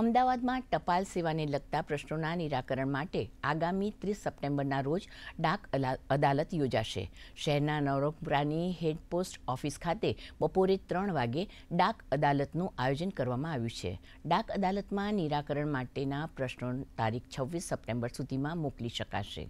અમદાવાદમાં ટપાલ સેવાને લગતા પ્રશ્નોના નિરાકરણ માટે આગામી ત્રીસ સપ્ટેમ્બરના રોજ ડાક અદાલત યોજાશે શહેરના નવરંગપુરાની હેડપોસ્ટ ઓફિસ ખાતે બપોરે ત્રણ વાગે ડાક અદાલતનું આયોજન કરવામાં આવ્યું છે ડાક અદાલતમાં નિરાકરણ માટેના પ્રશ્નો તારીખ છવ્વીસ સપ્ટેમ્બર સુધીમાં મોકલી શકાશે